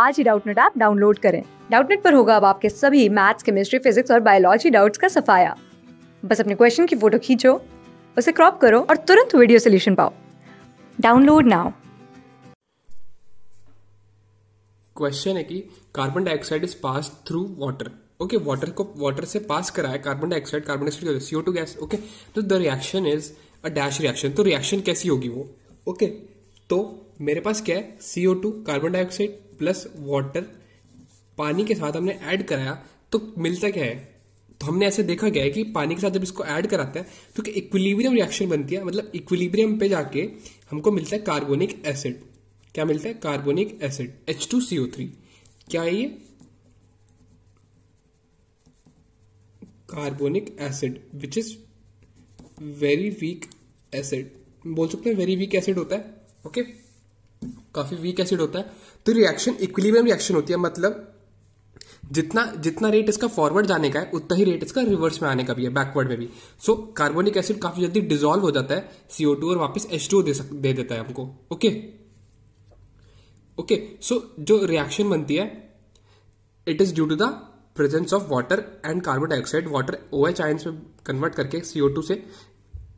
आज ही Doubtnut app download करें डाउटनेट पर होगा अब आपके सभी मैथ्स केमिस्ट्री फिजिक्स और बायोलॉजी डाउट्स का सफाया बस अपने क्वेश्चन की फोटो खींचो उसे क्रॉप करो और तुरंत वीडियो सोल्यूशन पाओ डाउनलोड नाउ क्वेश्चन है कि carbon dioxide is pass through water okay water को वाटर से पास कराया carbon dioxide carbon dioxide CO two gas okay तो the reaction is a dash reaction तो रिएक्शन कैसी होगी वो ओके okay, तो मेरे पास क्या है CO two carbon dioxide plus water पानी के साथ हमने ऐड कराया तो मिलता क्या है तो हमने ऐसे देखा गया है कि पानी के साथ जब इसको ऐड कराते हैं तो इक्विलिब्रियम रिएक्शन बनती है मतलब इक्विलिब्रियम पे जाके हमको मिलता है कार्बोनिक एसिड क्या मिलता है carbonic acid H two CO three क्या है ये carbonic acid which is very weak acid बोल सकते हैं वेरी वीक एसिड होता है ओके okay? काफी वीक एसिड होता है तो रिएक्शन इक्विलिब्रियम रिएक्शन होती है मतलब जितना जितना रेट इसका फॉरवर्ड जाने का है उतना ही रेट इसका रिवर्स में आने का भी है बैकवर्ड में भी सो कार्बोनिक एसिड काफी जल्दी डिजोल्व हो जाता है सीओ टू और वापस एच टू दे, दे देता है हमको ओके ओके सो जो रिएक्शन बनती है it is due to the presence of water and carbon dioxide water O H ions में कन्वर्ट करके सीओ टू से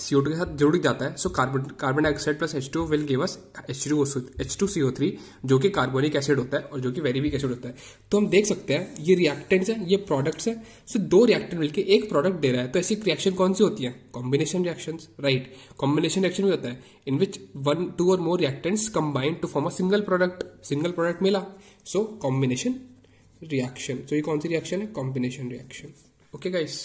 सी के साथ जुड़ जाता है so carbon carbon dioxide plus H two will give us H two H two C O three जो कि कार्बोनिक एसिड होता है और जो कि वीक एसिड होता है तो हम देख सकते हैं ये रिएक्टेंट्स हैं ये प्रोडक्ट्स हैं सो दो रिएक्टेंट मिलकर एक प्रोडक्ट दे रहा है तो ऐसी रिएक्शन कौन सी होती है combination reaction right combination reaction भी होता है इन विच वन टू और more reactants combined to form a single product single product मिला सो कॉम्बिनेशन रिएक्शन सो ये कौन सी रिएक्शन है कॉम्बिनेशन रिएक्शन ओके गाइस